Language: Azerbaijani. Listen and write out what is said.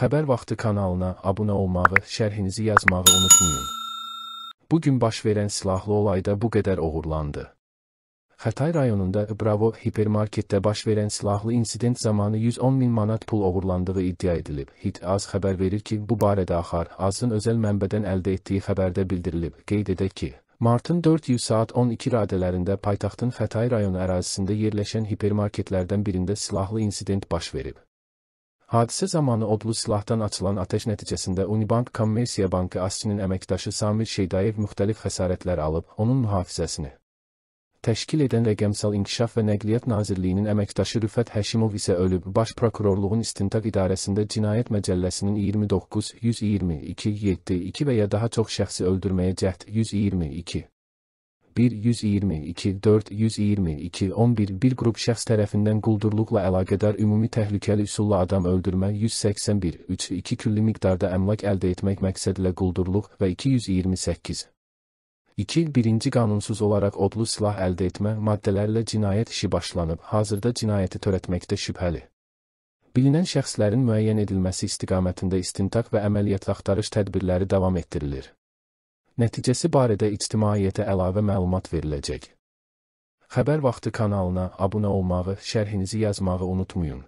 Xəbər Vaxtı kanalına abunə olmağı, şərhinizi yazmağı unutmayın. Bugün baş verən silahlı olayda bu qədər oğurlandı. Xətay rayonunda Bravo hipermarketdə baş verən silahlı insident zamanı 110 min manat pul oğurlandığı iddia edilib. Hit Az xəbər verir ki, bu barədə Axar Azın özəl mənbədən əldə etdiyi xəbərdə bildirilib. Qeyd edək ki, Martın 400 saat 12 radələrində paytaxtın Xətay rayonu ərazisində yerləşən hipermarketlərdən birində silahlı insident baş verib. Hadisə zamanı odlu silahdan açılan atəş nəticəsində Unibank Kommersiya Bankı Asçinin əməkdaşı Samir Şeydayev müxtəlif xəsarətlər alıb, onun mühafizəsini təşkil edən Rəqəmsal İnkişaf və Nəqliyyat Nazirliyinin əməkdaşı Rüfət Həşimov isə ölüb. Baş Prokurorluğun İstintaq İdarəsində Cinayət Məcəlləsinin 29, 122, 7, 2 və ya daha çox şəxsi öldürməyə cəhd 122. 1-122-4-122-11 bir qrup şəxs tərəfindən quldurluqla əlaqədar ümumi təhlükəli üsulla adam öldürmə 181-3-2 külli miqdarda əmlak əldə etmək məqsədlə quldurluq və 228. 2. Birinci qanunsuz olaraq odlu silah əldə etmə maddələrlə cinayət işi başlanıb, hazırda cinayəti törətməkdə şübhəli. Bilinən şəxslərin müəyyən edilməsi istiqamətində istintaq və əməliyyat axtarış tədbirləri davam etdirilir nəticəsi barədə ictimaiyyətə əlavə məlumat veriləcək. Xəbər vaxtı kanalına abunə olmağı, şərhinizi yazmağı unutmayın.